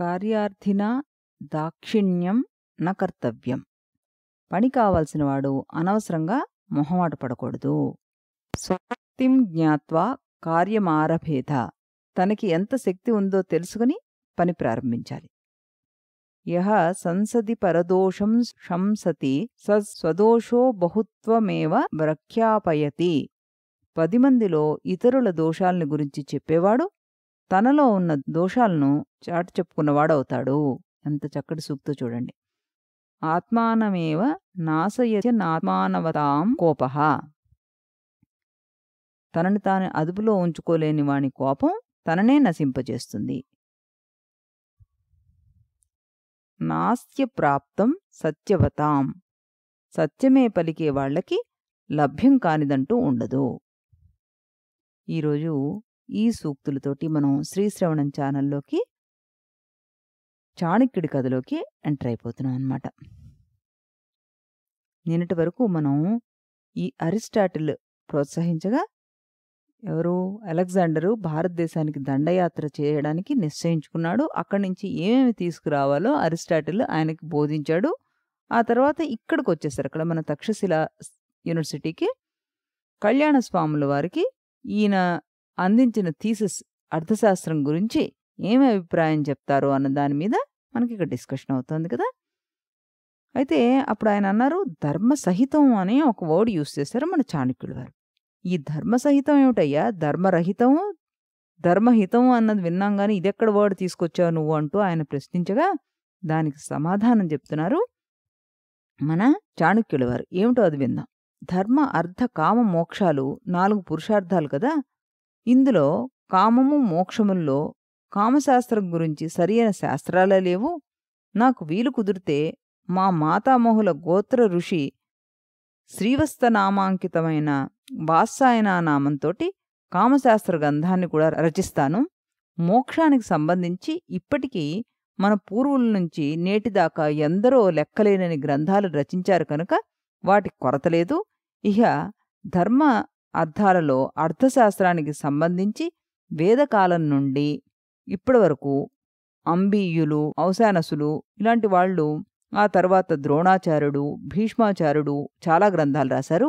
కార్యార్థినా దాక్షిణ్యం న కర్తవ్యం పని కావాల్సిన వాడు అనవసరంగా మొహమాట పడకూడదు స్వక్తిం జ్ఞాత్వా కార్యమారభేద తనకి ఎంత శక్తి ఉందో తెలుసుకుని పని ప్రారంభించాలి యహ సంసది పరదోషం శంసతి సస్వదోషో బహుత్వమేవ ప్రఖ్యాపయతి పది మందిలో ఇతరుల దోషాలను గురించి చెప్పేవాడు తనలో ఉన్న దోషాలను చాటు చెప్పుకున్నవాడవుతాడు ఎంత చక్కటి సూక్తో చూడండి ఆత్మానమేవ నాత్మానవతాం కోప తనను తాను అదుపులో ఉంచుకోలేని వాని కోపం తననే నశింపజేస్తుంది నాస్య ప్రాప్తం సత్యవతాం సత్యమే పలికే వాళ్ళకి లభ్యం కానిదంటూ ఉండదు ఈరోజు ఈ సూక్తులతోటి మనం శ్రీశ్రవణం ఛానల్లోకి చాణక్యుడి కథలోకి ఎంటర్ అయిపోతున్నాం అనమాట నిన్నటి వరకు మనం ఈ అరిస్టాటిల్ ప్రోత్సహించగా ఎవరు అలెగ్జాండరు భారతదేశానికి దండయాత్ర చేయడానికి నిశ్చయించుకున్నాడు అక్కడి నుంచి ఏమేమి తీసుకురావాలో అరిస్టాటిల్ ఆయనకి బోధించాడు ఆ తర్వాత ఇక్కడికి వచ్చేసారు అక్కడ మన తక్షశిల యూనివర్సిటీకి కళ్యాణ స్వాముల వారికి ఈయన అందించిన థీసిస్ అర్థశాస్త్రం గురించి ఏమి అభిప్రాయం చెప్తారు అన్న దాని మీద మనకి ఇక్కడ డిస్కషన్ అవుతుంది కదా అయితే అప్పుడు ఆయన అన్నారు ధర్మ సహితం అని ఒక వర్డ్ యూస్ చేశారు మన చాణక్యులు గారు ఈ ధర్మ సహితం ఏమిటయ్యా ధర్మరహితం ధర్మహితం అన్నది విన్నాం కానీ ఇది ఎక్కడ వర్డ్ తీసుకొచ్చావు నువ్వు అంటూ ఆయన ప్రశ్నించగా దానికి సమాధానం చెప్తున్నారు మన చాణక్యుల వారు ఏమిటో అది విందాం ధర్మ అర్థ కామ మోక్షాలు నాలుగు పురుషార్థాలు కదా ఇందులో కామము మోక్షముల్లో కామశాస్త్రం గురించి సరియైన శాస్త్రాలే లేవు నాకు వీలు కుదిరితే మా మాతామహుల గోత్ర ఋషి శ్రీవస్తనామాంకితమైన వాత్సాయన నామంతోటి కామశాస్త్ర గ్రంథాన్ని కూడా రచిస్తాను మోక్షానికి సంబంధించి ఇప్పటికీ మన పూర్వుల నుంచి నేటిదాకా ఎందరో లెక్కలేనని గ్రంథాలు రచించారు కనుక వాటి కొరత లేదు ఇహ ధర్మ అర్థాలలో అర్థశాస్త్రానికి సంబంధించి వేదకాలం నుండి ఇప్పటి వరకు అంబీయులు ఔశానసులు ఇలాంటి వాళ్ళు ఆ తర్వాత ద్రోణాచార్యుడు భీష్మాచార్యుడు చాలా గ్రంథాలు రాశారు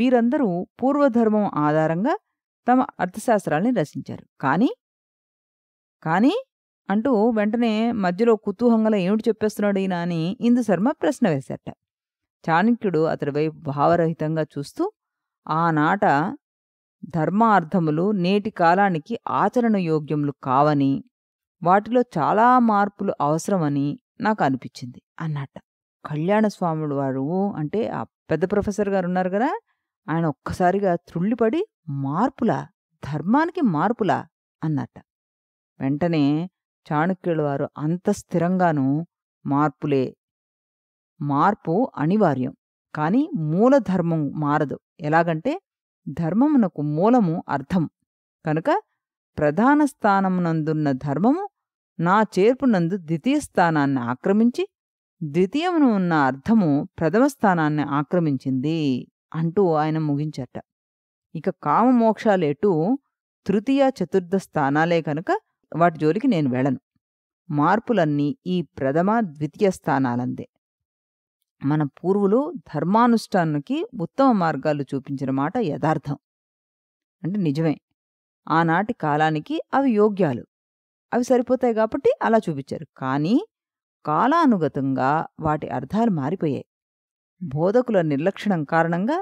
వీరందరూ పూర్వధర్మం ఆధారంగా తమ అర్థశాస్త్రాల్ని రచించారు కానీ కానీ అంటూ వెంటనే మధ్యలో కుతూహంగా ఏమిటి చెప్పేస్తున్నాడు ఈయన అని శర్మ ప్రశ్న వేశాట చాణక్యుడు అతడి వైపు భావరహితంగా చూస్తూ ఆనాట ధర్మార్థములు నేటి కాలానికి ఆచరణయోగ్యములు కావని వాటిలో చాలా మార్పులు అవసరమని నాకు అనిపించింది అన్నట్ట కళ్యాణస్వాముడు వారు అంటే ఆ పెద్ద ప్రొఫెసర్ గారు ఉన్నారు కదా ఆయన ఒక్కసారిగా త్రుళ్ళిపడి మార్పులా ధర్మానికి మార్పులా అన్నట్ట వెంటనే చాణక్యుల వారు అంత స్థిరంగాను మార్పులే మార్పు అనివార్యం కానీ మూలధర్మం మారదు ఎలాగంటే ధర్మమునకు మూలము అర్థం కనుక ప్రధాన స్థానమునందున్న ధర్మము నా చేర్పునందు ద్వితీయ స్థానాన్ని ఆక్రమించి ద్వితీయమును ఉన్న అర్థము ప్రథమ స్థానాన్ని ఆక్రమించింది అంటూ ఆయన ముగించట ఇక కామమోక్షాలేటు తృతీయ చతుర్థ స్థానాలే కనుక వాటి జోలికి నేను వెళ్ళను మార్పులన్నీ ఈ ప్రథమ ద్వితీయ స్థానాలందే మన పూర్వులు ధర్మానుష్ఠానానికి ఉత్తమ మార్గాలు చూపించిన మాట యథార్థం అంటే నిజమే ఆనాటి కాలానికి అవి యోగ్యాలు అవి సరిపోతాయి కాబట్టి అలా చూపించారు కానీ కాలానుగతంగా వాటి అర్థాలు మారిపోయాయి బోధకుల నిర్లక్షణం కారణంగా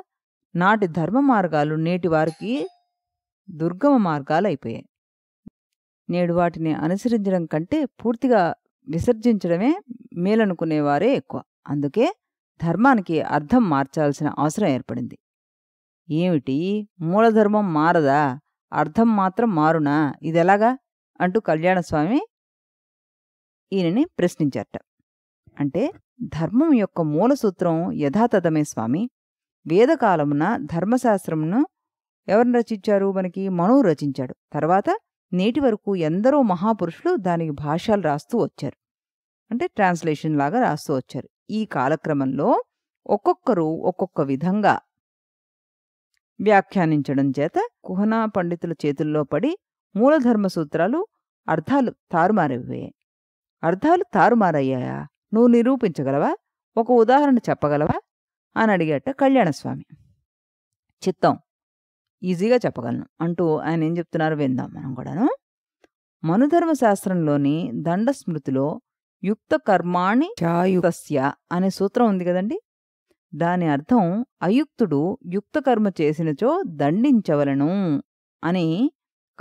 నాటి ధర్మ మార్గాలు నేటి వారికి దుర్గమ మార్గాలు అయిపోయాయి నేడు వాటిని అనుసరించడం కంటే పూర్తిగా విసర్జించడమే మేలనుకునేవారే ఎక్కువ అందుకే ధర్మానికి అర్థం మార్చాల్సిన అవసరం ఏర్పడింది ఏమిటి మూలధర్మం మారదా అర్థం మాత్రం మారునా ఇదెలాగా అంటూ కళ్యాణస్వామి ఈయనని ప్రశ్నించారట అంటే ధర్మం యొక్క మూల సూత్రం యథాతథమే స్వామి వేదకాలమున ధర్మశాస్త్రమును ఎవరిని రచించారు మనకి మనువు రచించాడు తర్వాత నేటి వరకు ఎందరో మహాపురుషులు దానికి భాషలు రాస్తూ వచ్చారు అంటే ట్రాన్స్లేషన్ లాగా రాస్తూ వచ్చారు ఈ కాలక్రమంలో ఒక్కొక్కరు ఒక్కొక్క విధంగా వ్యాఖ్యానించడం చేత కుహనా పండితుల చేతుల్లో పడి మూలధర్మ సూత్రాలు అర్థాలు తారుమారయ్యాయి అర్థాలు తారుమారయ్యాయా నువ్వు నిరూపించగలవా ఒక ఉదాహరణ చెప్పగలవా అని అడిగేట కళ్యాణస్వామి చిత్తం ఈజీగా చెప్పగలను అంటూ ఆయన ఏం చెప్తున్నారు విందాం మనం కూడాను మనుధర్మ శాస్త్రంలోని దండస్మృతిలో యుక్త కర్మాణి ఛాయుక్తస్య అనే సూత్రం ఉంది కదండి దాని అర్థం అయుక్తుడు యుక్తకర్మ చేసినచో దండించవలను అని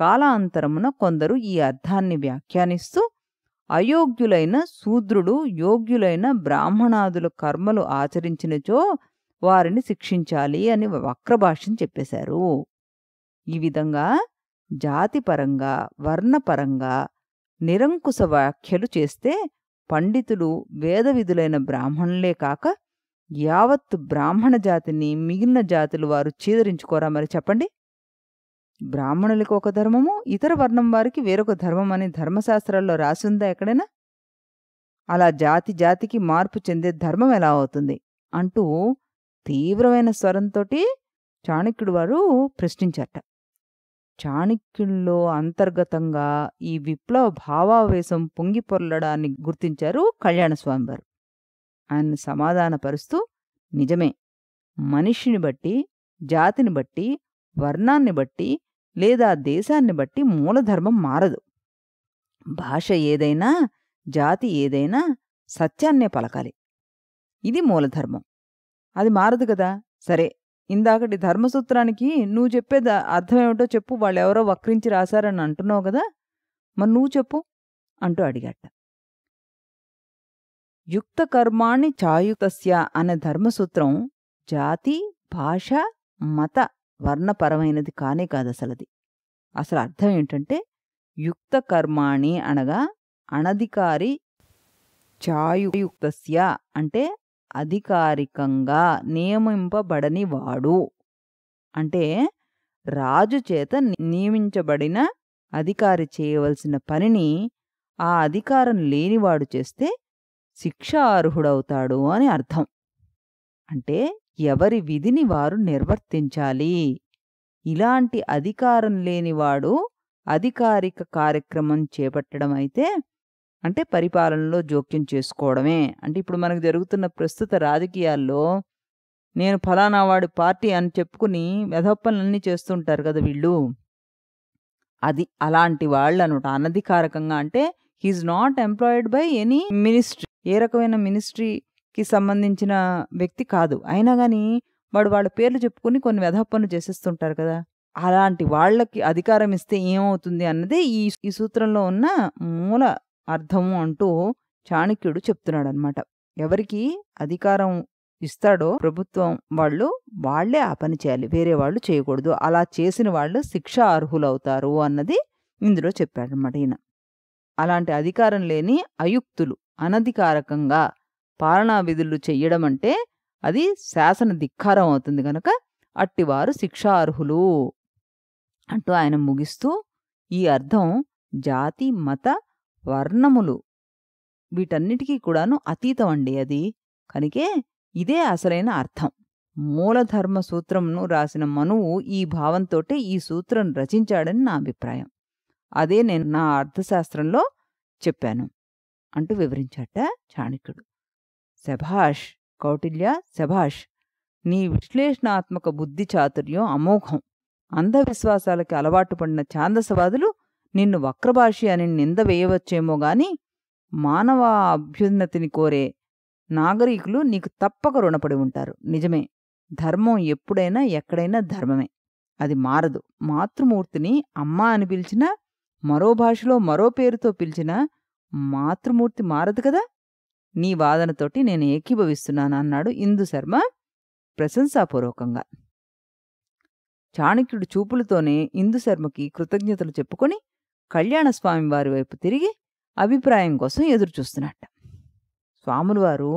కాలాంతరమున కొందరు ఈ అర్థాన్ని వ్యాఖ్యానిస్తూ అయోగ్యులైన శూద్రుడు యోగ్యులైన బ్రాహ్మణాదుల కర్మలు ఆచరించినచో వారిని శిక్షించాలి అని వక్రభాష్యం చెప్పేశారు ఈ విధంగా జాతిపరంగా వర్ణపరంగా నిరంకుశ వ్యాఖ్యలు చేస్తే పండితులు వేదవిధులైన బ్రాహ్మణులే కాక యావత్తు బ్రాహ్మణ జాతిని మిగిలిన జాతులు వారు చీదరించుకోరా మరి చెప్పండి బ్రాహ్మణులకు ఒక ధర్మము ఇతర వర్ణం వారికి వేరొక ధర్మం అని ధర్మశాస్త్రాల్లో రాసిందా ఎక్కడైనా అలా జాతి జాతికి మార్పు చెందే ధర్మం ఎలా అవుతుంది అంటూ తీవ్రమైన స్వరంతోటి చాణక్యుడు వారు ప్రశ్నించట చాణక్యుల్లో అంతర్గతంగా ఈ విప్లవ భావావేశం పొంగి పొర్లడాన్ని గుర్తించారు కళ్యాణస్వామివారు ఆయన సమాధానపరుస్తూ నిజమే మనిషిని బట్టి జాతిని బట్టి వర్ణాన్ని బట్టి లేదా దేశాన్ని బట్టి మూలధర్మం మారదు భాష ఏదైనా జాతి ఏదైనా సత్యాన్నే పలకాలి ఇది మూలధర్మం అది మారదు కదా సరే ఇందాకటి ధర్మసూత్రానికి నువ్వు చెప్పేది అర్థం ఏమిటో చెప్పు వాళ్ళు ఎవరో వక్రించి రాశారని అంటున్నావు కదా మరి నువ్వు చెప్పు అంటూ అడిగట యుక్త కర్మాణి చాయుతస్య అనే ధర్మసూత్రం జాతి భాష మత వర్ణపరమైనది కానే కాదు అసలు అది అసలు అర్థం ఏంటంటే యుక్త కర్మాణి అనగా అనధికారి చాయుయుక్తస్య అంటే అధికారికంగా నియమింపబడనివాడు అంటే రాజు చేత నియమించబడిన అధికారి చేయవలసిన పనిని ఆ అధికారం లేనివాడు చేస్తే శిక్షార్హుడవుతాడు అని అర్థం అంటే ఎవరి విధిని వారు నిర్వర్తించాలి ఇలాంటి అధికారం లేనివాడు అధికారిక కార్యక్రమం చేపట్టడం అయితే అంటే పరిపాలనలో జోక్యం చేసుకోవడమే అంటే ఇప్పుడు మనకు జరుగుతున్న ప్రస్తుత రాజకీయాల్లో నేను ఫలానా వాడి పార్టీ అని చెప్పుకుని వెధప్పనులన్నీ చేస్తుంటారు కదా వీళ్ళు అది అలాంటి వాళ్ళు అనమాట అనధికారకంగా అంటే he not employed by any ministry ఏ రకమైన మినిస్ట్రీకి సంబంధించిన వ్యక్తి కాదు అయినా కానీ వాడు వాళ్ళ పేర్లు చెప్పుకుని కొన్ని వెధప్పనులు చేసేస్తుంటారు కదా అలాంటి వాళ్ళకి అధికారం ఇస్తే ఏమవుతుంది అన్నదే ఈ ఈ సూత్రంలో ఉన్న మూల అర్థము అంటూ చాణక్యుడు చెప్తున్నాడనమాట ఎవరికి అధికారం ఇస్తాడో ప్రభుత్వం వాళ్ళు వాళ్లే ఆ పని చేయాలి వేరే వాళ్ళు చేయకూడదు అలా చేసిన వాళ్ళు శిక్ష అర్హులవుతారు అన్నది ఇందులో చెప్పాడనమాట ఈయన అలాంటి అధికారం లేని అయుక్తులు అనధికారకంగా పాలనా విధులు చెయ్యడం అంటే అది శాసన ధిక్కారం అవుతుంది కనుక అట్టివారు శిక్షార్హులు అంటూ ఆయన ముగిస్తూ ఈ అర్థం జాతి మత వర్ణములు వీటన్నిటికీ కూడాను అతీతం అండి అది కనుకే ఇదే అసలైన అర్థం మూలధర్మ సూత్రంను రాసిన మనువు ఈ భావంతోటే ఈ సూత్రం రచించాడని నా అభిప్రాయం అదే నేను నా అర్థశాస్త్రంలో చెప్పాను అంటూ వివరించాట చాణక్యుడు శభాష్ కౌటిల్య శభాష్ నీ విశ్లేషణాత్మక బుద్ధి చాతుర్యం అమోఘం అంధవిశ్వాసాలకి అలవాటు పడిన ఛాందసవాదులు నిన్ను వక్రభాషి అని నింద వేయవచ్చేమో గాని మానవ అభ్యున్నతిని కోరే నాగరీకులు నీకు తప్పక రుణపడి ఉంటారు నిజమే ధర్మం ఎప్పుడైనా ఎక్కడైనా ధర్మమే అది మారదు మాతృమూర్తిని అమ్మ అని పిలిచినా మరో భాషలో మరో పేరుతో పిలిచినా మాతృమూర్తి మారదు కదా నీ వాదనతోటి నేను ఏకీభవిస్తున్నాను అన్నాడు ఇందు శర్మ ప్రశంసాపూర్వకంగా చాణక్యుడు చూపులతోనే ఇందుశర్మకి కృతజ్ఞతలు చెప్పుకొని కళ్యాణస్వామి వారి వైపు తిరిగి అభిప్రాయం కోసం ఎదురుచూస్తున్నట్ట స్వాములవారు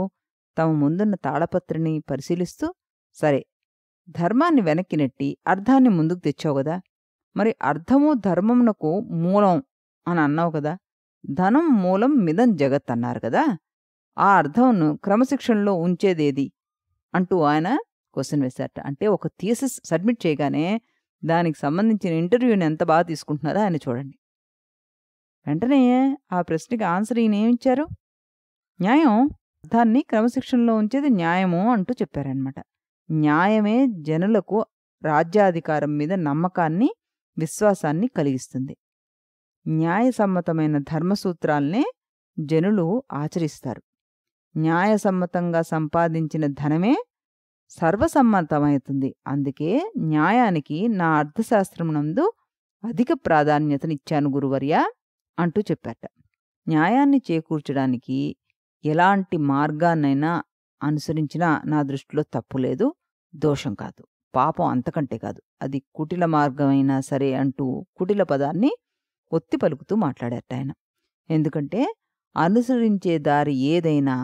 తమ ముందున్న తాళపత్రిని పరిశీలిస్తూ సరే ధర్మాన్ని వెనక్కి నెట్టి అర్థాన్ని ముందుకు తెచ్చావు కదా మరి అర్థము ధర్మమునకు మూలం అని అన్నావు కదా ధనం మూలం మిదం జగత్ అన్నారు కదా ఆ అర్థంను క్రమశిక్షణలో ఉంచేదేది అంటూ ఆయన క్వశ్చన్ వేశారట అంటే ఒక థీసిస్ సబ్మిట్ చేయగానే దానికి సంబంధించిన ఇంటర్వ్యూని ఎంత బాగా తీసుకుంటున్నారో ఆయన చూడండి వెంటనే ఆ ప్రశ్నకి ఆన్సర్ ఈయన ఇచ్చారు న్యాయం దాన్ని క్రమశిక్షణలో ఉంచేది న్యాయము అంటూ చెప్పారనమాట న్యాయమే జనులకు రాజ్యాధికారం మీద నమ్మకాన్ని విశ్వాసాన్ని కలిగిస్తుంది న్యాయసమ్మతమైన ధర్మసూత్రాల్నే జనులు ఆచరిస్తారు న్యాయసమ్మతంగా సంపాదించిన ధనమే సర్వసమ్మతమవుతుంది అందుకే న్యాయానికి నా అర్థశాస్త్రమునందు అధిక ప్రాధాన్యతనిచ్చాను గురువర్య అంటూ చెప్పాట న్యాయాన్ని చేకూర్చడానికి ఎలాంటి మార్గాన్నైనా అనుసరించినా నా దృష్టిలో తప్పు లేదు దోషం కాదు పాపం అంతకంటే కాదు అది కుటిల మార్గమైనా సరే అంటూ కుటిల పదాన్ని ఒత్తి పలుకుతూ మాట్లాడారట ఆయన ఎందుకంటే అనుసరించే దారి ఏదైనా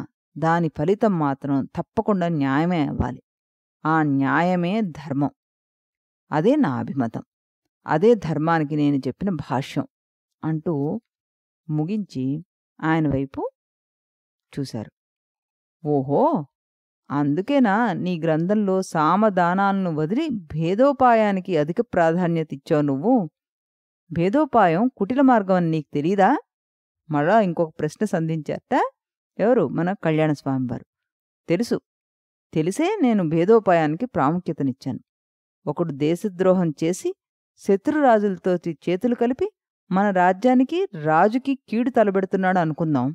దాని ఫలితం మాత్రం తప్పకుండా న్యాయమే అవ్వాలి ఆ న్యాయమే ధర్మం అదే నా అభిమతం అదే ధర్మానికి నేను చెప్పిన భాష్యం అంటూ ముగించి ఆయన వైపు చూశారు ఓహో అందుకేనా నీ గ్రంథంలో సామదానాలను వదిలి భేదోపాయానికి అధిక ప్రాధాన్యత ఇచ్చావు నువ్వు భేదోపాయం కుటిల మార్గం అని నీకు తెలీదా మళ్ళా ఇంకొక ప్రశ్న సంధించారట ఎవరు మన కళ్యాణ స్వామివారు తెలుసు తెలిసే నేను భేదోపాయానికి ప్రాముఖ్యతనిచ్చాను ఒకడు దేశద్రోహం చేసి శత్రురాజులతో చేతులు కలిపి మన రాజ్యానికి రాజుకి కీడు తలబెడుతున్నాడు అనుకుందాం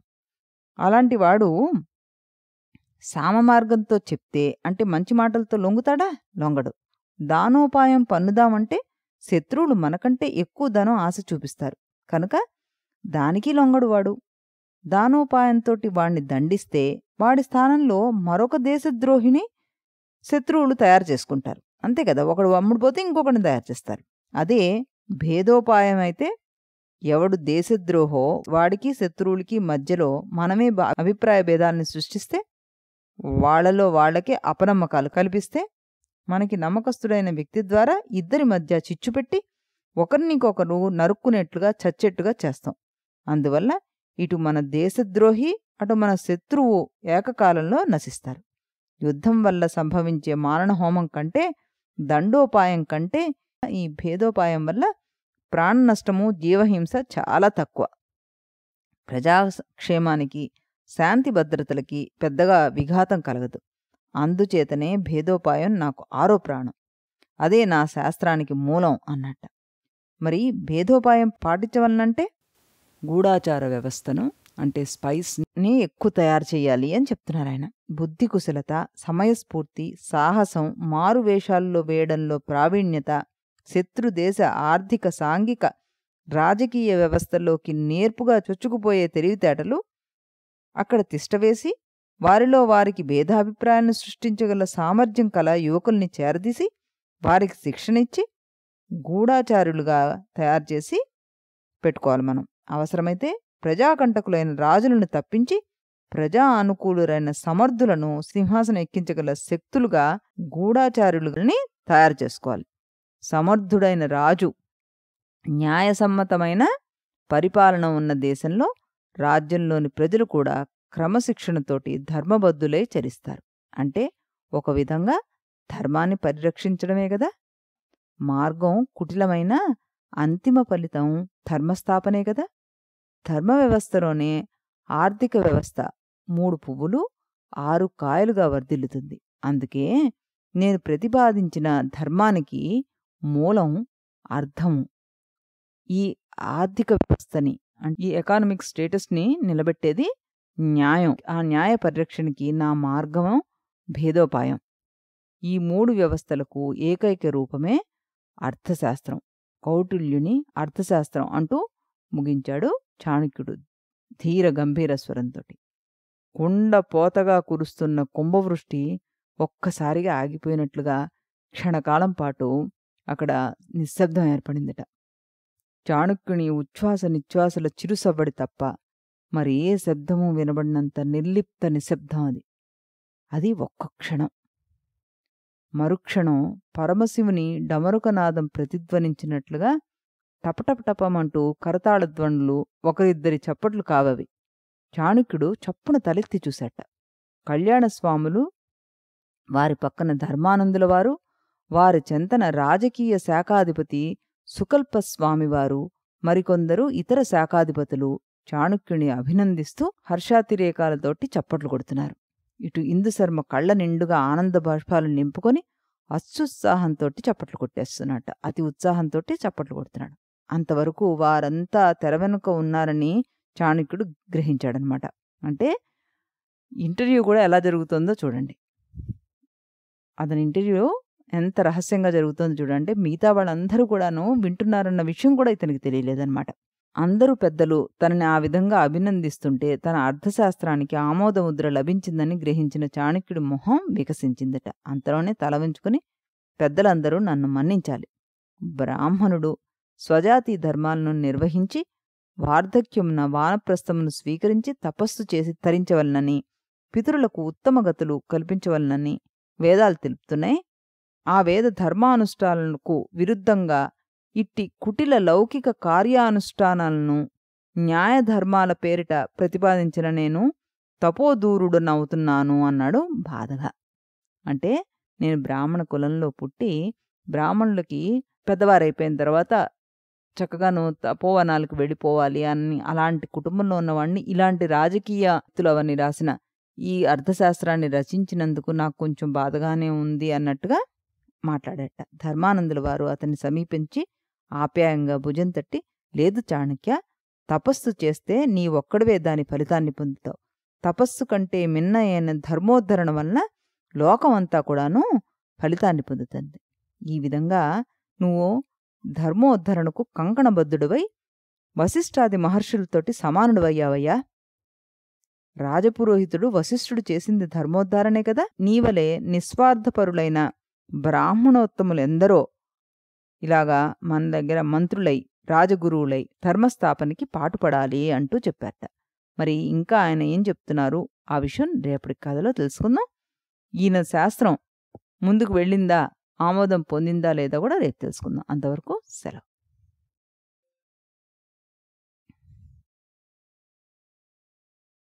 అలాంటి వాడు సామమార్గంతో చెప్తే అంటే మంచి మాటలతో లొంగుతాడా లొంగడు దానోపాయం పన్నుదామంటే శత్రువులు మనకంటే ఎక్కువ ధనం ఆశ చూపిస్తారు కనుక దానికి లొంగడు వాడు దానోపాయంతోటి వాణ్ణి దండిస్తే వాడి స్థానంలో మరొక దేశద్రోహిని శత్రువులు తయారు చేసుకుంటారు అంతే కదా ఒకడు పోతే ఇంకొకడిని తయారు చేస్తారు అదే భేదోపాయం అయితే ఎవడు దేశద్రోహో వాడికి శత్రువులకి మధ్యలో మనమే అభిప్రాయ భేదాలను సృష్టిస్తే వాళ్లలో వాళ్లకే అపనమ్మకాలు కల్పిస్తే మనకి నమ్మకస్తుడైన వ్యక్తి ద్వారా ఇద్దరి మధ్య చిచ్చు పెట్టి ఒకరినికొకరు నరుక్కునేట్లుగా చచ్చేట్టుగా చేస్తాం అందువల్ల ఇటు మన దేశద్రోహి అటు మన శత్రువు ఏకకాలంలో నశిస్తారు యుద్ధం వల్ల సంభవించే మారణ హోమం కంటే దండోపాయం కంటే ఈ భేదోపాయం వల్ల ప్రాణ నష్టము జీవహింస చాలా తక్కువ ప్రజాక్షేమానికి శాంతి భద్రతలకి పెద్దగా విఘాతం కలగదు అందుచేతనే భేదోపాయం నాకు ఆరో ప్రాణం అదే నా శాస్త్రానికి మూలం అన్నట్ట మరి భేదోపాయం పాటించవలనంటే గూఢాచార వ్యవస్థను అంటే స్పైస్ని ఎక్కువ తయారు చేయాలి అని చెప్తున్నారు ఆయన బుద్ధి కుశలత సమయస్ఫూర్తి సాహసం మారువేషాల్లో వేయడంలో ప్రావీణ్యత శత్రుదేశ ఆర్థిక సాంఘిక రాజకీయ వ్యవస్థలోకి నేర్పుగా చొచ్చుకుపోయే తెలివితేటలు అక్కడ తిష్టవేసి వారిలో వారికి భేదాభిప్రాయాన్ని సృష్టించగల సామర్థ్యం కల యువకుల్ని చేరదీసి వారికి శిక్షణిచ్చి గూఢాచారులుగా తయారు చేసి పెట్టుకోవాలి మనం అవసరమైతే ప్రజాకంటకులైన రాజులను తప్పించి ప్రజా అనుకూలురైన సమర్థులను సింహాసనం ఎక్కించగల శక్తులుగా గూఢాచారులని తయారు చేసుకోవాలి సమర్థుడైన రాజు న్యాయసమ్మతమైన పరిపాలన ఉన్న దేశంలో రాజ్యంలోని ప్రజలు కూడా క్రమశిక్షణతోటి ధర్మబద్ధులై చరిస్తారు అంటే ఒక విధంగా ధర్మాన్ని పరిరక్షించడమే కదా మార్గం కుటిలమైన అంతిమ ఫలితం ధర్మస్థాపనే కదా ధర్మ వ్యవస్థలోనే ఆర్థిక వ్యవస్థ మూడు పువ్వులు ఆరు కాయలుగా వర్ధిల్లుతుంది అందుకే నేను ప్రతిపాదించిన ధర్మానికి మూలం అర్థము ఈ ఆర్థిక వ్యవస్థని ఈ ఎకానమిక్ స్టేటస్ని నిలబెట్టేది న్యాయం ఆ న్యాయ పరిరక్షణకి నా మార్గం భేదోపాయం ఈ మూడు వ్యవస్థలకు ఏకైక రూపమే అర్థశాస్త్రం కౌటిల్యుని అర్థశాస్త్రం అంటూ ముగించాడు చాణక్యుడు ధీర గంభీర స్వరంతో కుండ పోతగా కురుస్తున్న కుంభవృష్టి ఒక్కసారిగా ఆగిపోయినట్లుగా క్షణకాలం పాటు అక్కడ నిశ్శబ్దం ఏర్పడిందట చాణుక్యుని ఉచ్ఛ్వాస నిశ్వాసల చిరుసవ్వడి తప్ప మరి ఏ శబ్దము వినబడినంత నిర్లిప్త నిశ్శబ్దం అది అది ఒక్క క్షణం మరుక్షణం పరమశివుని డమరుకనాదం ప్రతిధ్వనించినట్లుగా టపటపటపమంటూ కరతాళధ్వనులు ఒకరిద్దరి చప్పట్లు కావవి చాణుక్యుడు చప్పున తలెత్తి చూశాట కళ్యాణస్వాములు వారి పక్కన ధర్మానందుల వారు వారి చెంతన రాజకీయ శాఖాధిపతి సుకల్పస్వామివారు మరికొందరు ఇతర శాఖాధిపతులు చాణుక్యుని అభినందిస్తూ హర్షాతిరేకాలతోటి చప్పట్లు కొడుతున్నారు ఇటు ఇందుశర్మ కళ్ళ నిండుగా ఆనంద బాష్పాలు నింపుకొని అత్యుత్సాహంతోటి చప్పట్లు కొట్టేస్తున్నట్ట అతి ఉత్సాహంతోటి చప్పట్లు కొడుతున్నాడు అంతవరకు వారంతా తెర వెనుక ఉన్నారని చాణుక్యుడు గ్రహించాడనమాట అంటే ఇంటర్వ్యూ కూడా ఎలా జరుగుతుందో చూడండి అతని ఇంటర్వ్యూ ఎంత రహస్యంగా జరుగుతుందో చూడండి మిగతా వాళ్ళందరూ కూడాను వింటున్నారన్న విషయం కూడా ఇతనికి తెలియలేదన్నమాట అందరూ పెద్దలు తనని ఆ విధంగా అభినందిస్తుంటే తన అర్థశాస్త్రానికి ఆమోదముద్ర లభించిందని గ్రహించిన చాణక్యుడి మొహం వికసించిందట అంతలోనే తల వంచుకుని పెద్దలందరూ నన్ను మన్నించాలి బ్రాహ్మణుడు స్వజాతి ధర్మాలను నిర్వహించి వార్ధక్యమున వానప్రస్థమును స్వీకరించి తపస్సు చేసి తరించవలనని పితరులకు ఉత్తమ గతులు కల్పించవలనని వేదాలు తెలుపుతున్నాయి ఆ వేద ధర్మానుష్ఠానాలకు విరుద్ధంగా ఇట్టి కుటిల లౌకిక కార్యానుష్ఠానాలను న్యాయధర్మాల పేరిట ప్రతిపాదించిన నేను తపోదూరుడనవుతున్నాను అన్నాడు బాధగా అంటే నేను బ్రాహ్మణ కులంలో పుట్టి బ్రాహ్మణులకి పెద్దవారైపోయిన తర్వాత చక్కగా నువ్వు తపోవనాలకు వెళ్ళిపోవాలి అని అలాంటి కుటుంబంలో ఉన్నవాడిని ఇలాంటి రాజకీయ అవన్నీ రాసిన ఈ అర్థశాస్త్రాన్ని రచించినందుకు నాకు కొంచెం బాధగానే ఉంది అన్నట్టుగా మాట్లాడట ధర్మానందుల వారు అతన్ని సమీపించి ఆప్యాయంగా భుజం తట్టి లేదు చాణక్య తపస్సు చేస్తే నీ ఒక్కడవే దాని ఫలితాన్ని పొందుతావు తపస్సు కంటే మిన్న అయిన ధర్మోద్ధరణ వలన లోకం అంతా కూడాను ఫలితాన్ని పొందుతుంది ఈ విధంగా నువ్వు ధర్మోద్ధరణకు కంకణబద్ధుడివై వశిష్ఠాది మహర్షులతోటి సమానుడవయ్యావయ్యా రాజపురోహితుడు వశిష్ఠుడు చేసింది ధర్మోద్ధారణే కదా నీవలే నిస్వార్థపరులైన ఎందరో ఇలాగా మన దగ్గర మంత్రులై రాజగురువులై ధర్మస్థాపనకి పాటుపడాలి అంటూ చెప్పారట మరి ఇంకా ఆయన ఏం చెప్తున్నారు ఆ విషయం రేపటి కథలో తెలుసుకుందాం ఈయన శాస్త్రం ముందుకు వెళ్ళిందా ఆమోదం పొందిందా లేదా కూడా రేపు తెలుసుకుందాం అంతవరకు సెలవు